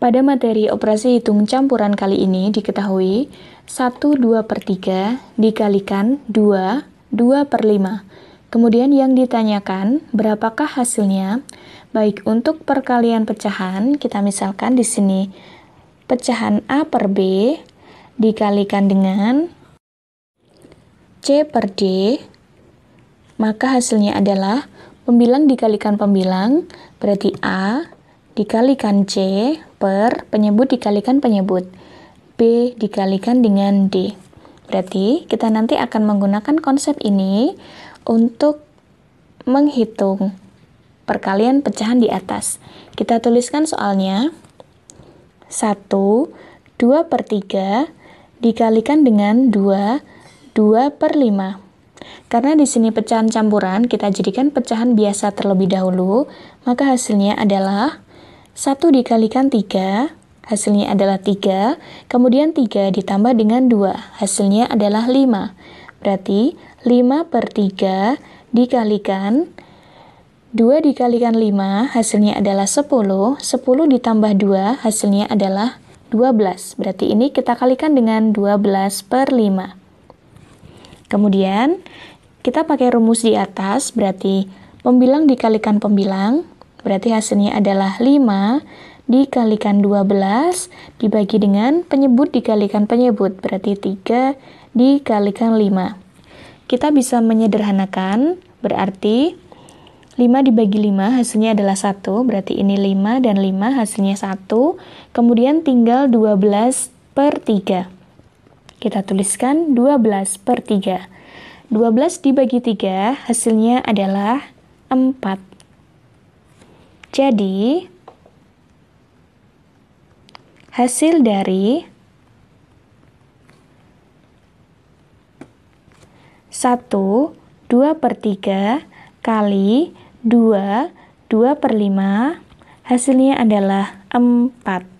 Pada materi operasi hitung campuran kali ini diketahui 1 2 per 3 dikalikan 2 2 per 5. Kemudian yang ditanyakan berapakah hasilnya? Baik untuk perkalian pecahan, kita misalkan di sini pecahan A per B dikalikan dengan C per D, maka hasilnya adalah pembilang dikalikan pembilang berarti A dikalikan C per penyebut dikalikan penyebut. B dikalikan dengan D. Berarti kita nanti akan menggunakan konsep ini untuk menghitung perkalian pecahan di atas. Kita tuliskan soalnya. 1, 2 per 3 dikalikan dengan 2, 2 per 5. Karena di sini pecahan campuran, kita jadikan pecahan biasa terlebih dahulu, maka hasilnya adalah 1 dikalikan 3, hasilnya adalah 3, kemudian 3 ditambah dengan 2, hasilnya adalah 5. Berarti 5 per 3 dikalikan 2 dikalikan 5 hasilnya adalah 10, 10 ditambah 2 hasilnya adalah 12. Berarti ini kita kalikan dengan 12 per 5. Kemudian kita pakai rumus di atas, berarti pembilang dikalikan pembilang, Berarti hasilnya adalah 5 dikalikan 12 dibagi dengan penyebut dikalikan penyebut. Berarti 3 dikalikan 5. Kita bisa menyederhanakan, berarti 5 dibagi 5 hasilnya adalah 1. Berarti ini 5 dan 5 hasilnya 1. Kemudian tinggal 12 per 3. Kita tuliskan 12 per 3. 12 dibagi 3 hasilnya adalah 4. Jadi, hasil dari satu dua per tiga kali dua dua per lima hasilnya adalah empat.